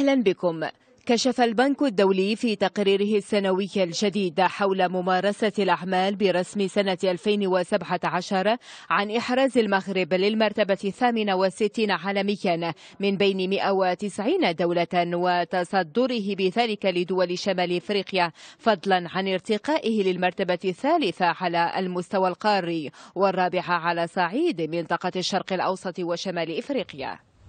أهلا بكم كشف البنك الدولي في تقريره السنوي الجديد حول ممارسة الأعمال برسم سنة 2017 عن إحراز المغرب للمرتبة الثامنة والستين عالميا من بين 190 دولة وتصدره بذلك لدول شمال إفريقيا فضلا عن ارتقائه للمرتبة الثالثة على المستوى القاري والرابعة على صعيد منطقة الشرق الأوسط وشمال إفريقيا